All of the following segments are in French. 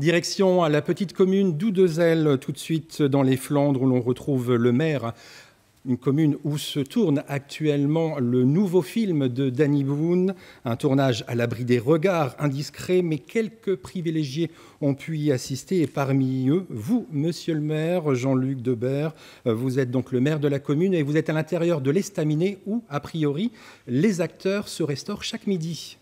Direction à la petite commune d'Oudezel, tout de suite dans les Flandres, où l'on retrouve le maire une commune où se tourne actuellement le nouveau film de Danny Boone, un tournage à l'abri des regards indiscrets, mais quelques privilégiés ont pu y assister, et parmi eux, vous, monsieur le maire, Jean-Luc Debert, vous êtes donc le maire de la commune, et vous êtes à l'intérieur de l'estaminet où, a priori, les acteurs se restaurent chaque midi.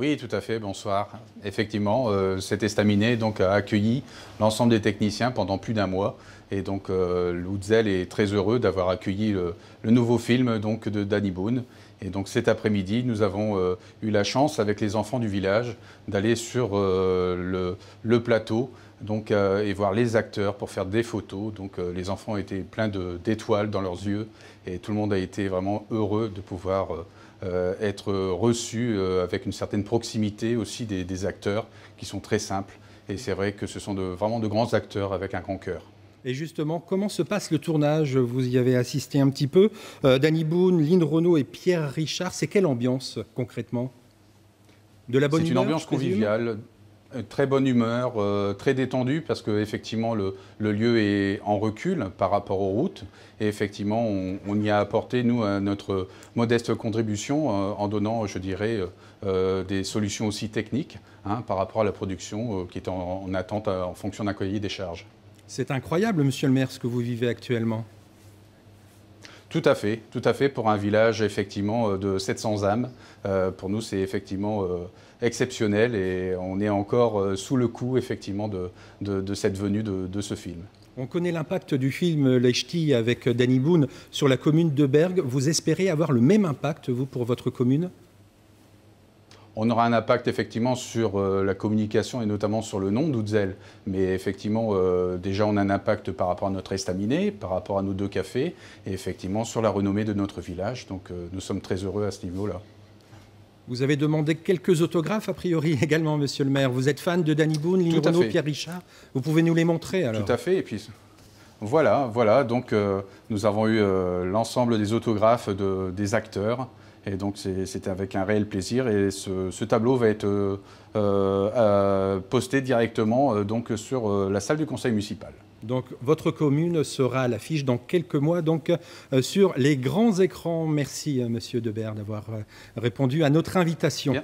Oui, tout à fait, bonsoir. Effectivement, euh, cet estaminet donc, a accueilli l'ensemble des techniciens pendant plus d'un mois. Et donc, euh, Lutzel est très heureux d'avoir accueilli le, nouveau film donc, de Danny Boone. Et donc cet après-midi, nous avons euh, eu la chance, avec les enfants du village, d'aller sur euh, le, plateau euh, et voir les acteurs pour faire des photos. Donc les enfants étaient pleins d'étoiles dans leurs yeux et tout le monde a été vraiment heureux de pouvoir être reçu avec une certaine proximité aussi des, acteurs qui sont très simples. Et c'est vrai que ce sont vraiment de grands acteurs avec un grand cœur. Et justement, comment se passe le tournage Vous y avez assisté un petit peu. Euh, Danny Boone, Lynn Renault et Pierre Richard, c'est quelle ambiance concrètement De la bonne C'est une ambiance conviviale, euh, très bonne humeur, euh, très détendue parce que effectivement le, lieu est en recul par rapport aux routes et effectivement on, y a apporté nous notre modeste contribution en donnant je dirais des solutions aussi techniques hein, par rapport à la production qui est en, attente en fonction d'un cahier des charges. C'est incroyable, monsieur le maire, ce que vous vivez actuellement. Tout à fait, tout à fait. Pour un village effectivement euh, de 700 âmes, euh, pour nous c'est effectivement euh, exceptionnel et on est encore sous le coup effectivement de, cette venue de, ce film. On connaît l'impact du film Les avec Danny Boone sur la commune de Berg. Vous espérez avoir le même impact, vous, pour votre commune on aura un impact effectivement sur euh, la communication et notamment sur le nom d'Oudzel. Mais effectivement, euh, déjà, on a un impact par rapport à notre estaminet, par rapport à nos deux cafés et effectivement sur la renommée de notre village. Donc euh, nous sommes très heureux à ce niveau-là. Vous avez demandé quelques autographes, a priori également, monsieur le maire. Vous êtes fan de Danny Boone, Lino Pierre Richard. Vous pouvez nous les montrer alors Tout à fait. Et puis, voilà, voilà. Donc, nous avons eu l'ensemble des autographes des acteurs et donc c'était avec un réel plaisir. Et ce, tableau va être euh, euh, euh, posté directement donc sur la salle du conseil municipal. Donc votre commune sera à l'affiche dans quelques mois donc sur les grands écrans. Merci Monsieur Debert d'avoir répondu à notre invitation.